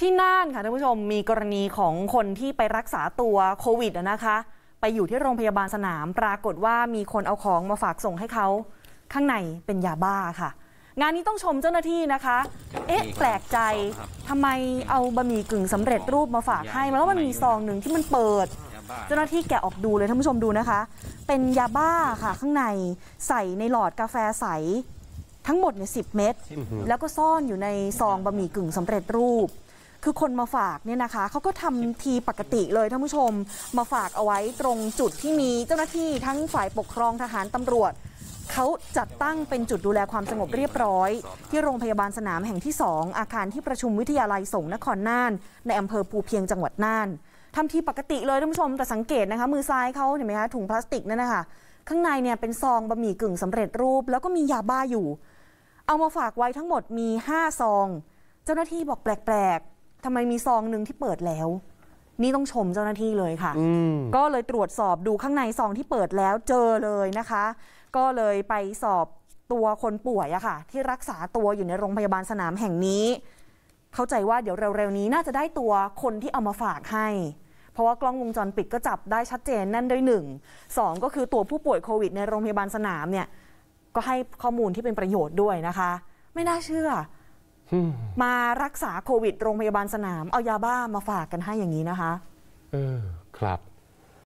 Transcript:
ที่น่านค่ะท่านผู้ชมมีกรณีของคนที่ไปรักษาตัวโควิดนะคะ ไปอยู่ที่โรงพยาบาลสนาม ปรากฏว่ามีคนเอาของมาฝากส่งให้เขาข้างในเป็นยาบ้าค่ะงานนี้ต้องชมเจ้าหน้าที่นะคะ เอ๊ะ แปลกใจทำไมเอาบะหมี่กึ่งสำเร็จรูปมาฝากให้แล้วมันมีซองหนึ่งที่มันเปิดเจ้าหน้าที่แกะออกดูเลยท่านผู้ชมดูนะคะ เป็นยาบ้าค่ะข้างในใส่ในหลอดกาแฟใสทั้งหมดเนี่ยสิเม็ดแล้วก็ซ่อนอยู่ในซองบะหมี่กึ่งสำเร็จรูปคือคนมาฝากเนี่ยนะคะ เขาก็ทำทีปกติเลยท่านผู้ชม มาฝากเอาไว้ตรงจุดที่มีเจ้าหน้าที่ทั้งฝ่ายปกครองทหารตำรวจเขาจัดตั้งเป็นจุดดูแลความสงบเรียบร้อย ที่โรงพยาบาลสนามแห่งที่ 2 อาคารที่ประชุมวิทยาลัยสงนครน่าน ในอำเภอภูเพียงจังหวัดน่านทำทีปกติเลยท่านผู้ชมแต่สังเกตนะคะมือซ้ายเขาเห็นไหมคะถุงพลาสติกนั่นนะคะข้างในเนี่ยเป็นซองบะหมี่กึ่งสำเร็จรูปแล้วก็มียาบ้าอยู่ เอามาฝากไว้ทั้งหมดมี5ซอง เจ้าหน้าที่บอกแปลกทำไมมีซองหนึ่งที่เปิดแล้ว นี่ต้องชมเจ้าหน้าที่เลยค่ะ ก็เลยตรวจสอบดูข้างใน ซองที่เปิดแล้วเจอเลยนะคะ ก็เลยไปสอบตัวคนป่วยอะค่ะ ที่รักษาตัวอยู่ในโรงพยาบาลสนามแห่งนี้ เข้าใจว่าเดี๋ยวเร็วๆนี้ น่าจะได้ตัวคนที่เอามาฝากให้ เพราะว่ากล้องวงจรปิดก็จับได้ชัดเจนนั่นด้วยหนึ่งสองก็คือตัวผู้ป่วยโควิดในโรงพยาบาลสนามเนี่ย ก็ให้ข้อมูลที่เป็นประโยชน์ด้วยนะคะ ไม่น่าเชื่อมารักษาโควิดโรงพยาบาลสนาม เอายาบ้ามาฝากกันให้อย่างนี้นะคะเออครับ